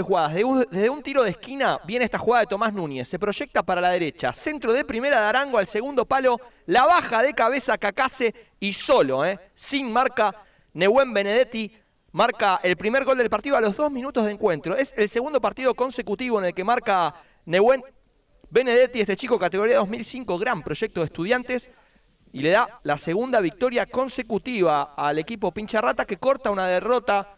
jugadas. Desde un, tiro de esquina viene esta jugada de Tomás Núñez. Se proyecta para la derecha. Centro de primera de Arango al segundo palo. La baja de cabeza Cacase y solo, eh, sin marca, Nehuen Benedetti marca el primer gol del partido a los dos minutos de encuentro. Es el segundo partido consecutivo en el que marca Nehuen Benedetti, este chico categoría 2005, gran proyecto de estudiantes. Y le da la segunda victoria consecutiva al equipo Pincharrata que corta una derrota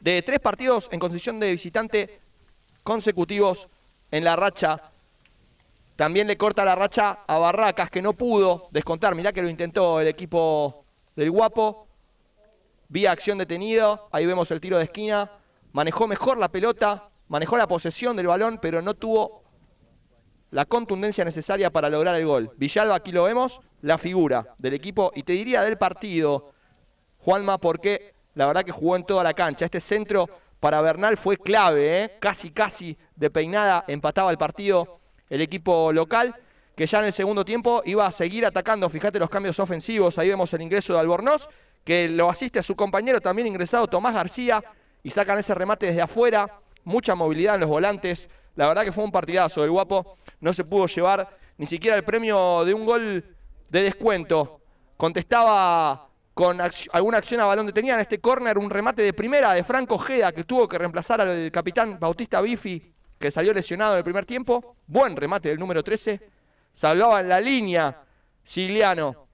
de tres partidos en concesión de visitante consecutivos en la racha. También le corta la racha a Barracas, que no pudo descontar. Mirá que lo intentó el equipo del Guapo. Vía acción detenido. Ahí vemos el tiro de esquina. Manejó mejor la pelota, manejó la posesión del balón, pero no tuvo la contundencia necesaria para lograr el gol. Villalba, aquí lo vemos, la figura del equipo y te diría del partido, Juanma, porque la verdad que jugó en toda la cancha. Este centro para Bernal fue clave, ¿eh? casi casi de peinada empataba el partido el equipo local, que ya en el segundo tiempo iba a seguir atacando. Fíjate los cambios ofensivos, ahí vemos el ingreso de Albornoz, que lo asiste a su compañero también ingresado Tomás García, y sacan ese remate desde afuera, mucha movilidad en los volantes. La verdad que fue un partidazo del guapo, no se pudo llevar ni siquiera el premio de un gol de descuento. Contestaba con alguna acción a balón detenida. En este córner, un remate de primera de Franco Geda, que tuvo que reemplazar al capitán Bautista Bifi, que salió lesionado en el primer tiempo. Buen remate del número 13. Salvaba en la línea Sigliano.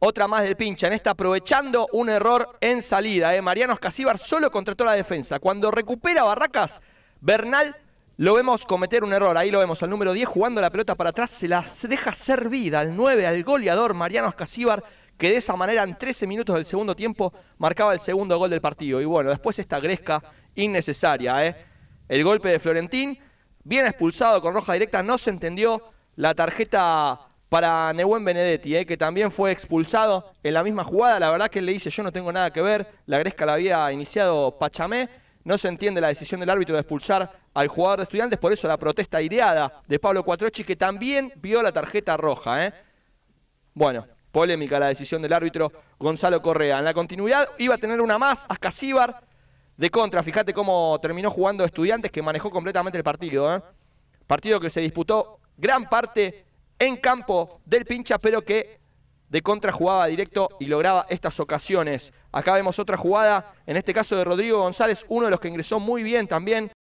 Otra más del pincha. En esta aprovechando un error en salida. Eh. Mariano Casíbar solo contrató la defensa. Cuando recupera Barracas, Bernal lo vemos cometer un error. Ahí lo vemos al número 10 jugando la pelota para atrás. Se la deja servida al 9, al goleador Mariano Casíbar que de esa manera en 13 minutos del segundo tiempo marcaba el segundo gol del partido. Y bueno, después esta gresca innecesaria. ¿eh? El golpe de Florentín, bien expulsado con roja directa, no se entendió la tarjeta para Nehuen Benedetti, ¿eh? que también fue expulsado en la misma jugada. La verdad que él le dice, yo no tengo nada que ver, la gresca la había iniciado Pachamé. No se entiende la decisión del árbitro de expulsar al jugador de estudiantes, por eso la protesta ideada de Pablo Cuatrochi, que también vio la tarjeta roja. ¿eh? Bueno, Polémica la decisión del árbitro Gonzalo Correa. En la continuidad iba a tener una más, a Ascasíbar de contra. Fíjate cómo terminó jugando Estudiantes, que manejó completamente el partido. ¿eh? Partido que se disputó gran parte en campo del pincha, pero que de contra jugaba directo y lograba estas ocasiones. Acá vemos otra jugada, en este caso de Rodrigo González, uno de los que ingresó muy bien también